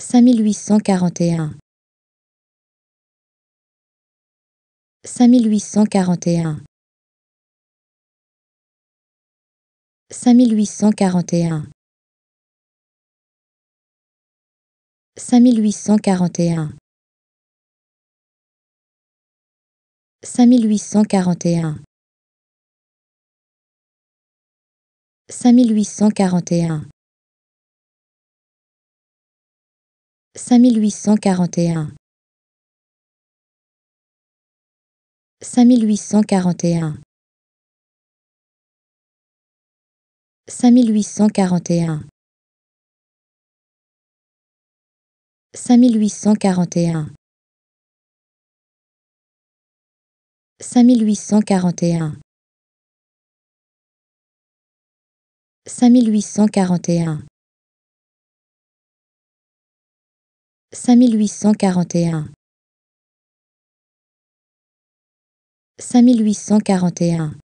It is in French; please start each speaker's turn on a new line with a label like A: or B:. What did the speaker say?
A: 5841 5841 5841 5841 5841 5841 5841 5841 5841 5841 5841 5841 5841 un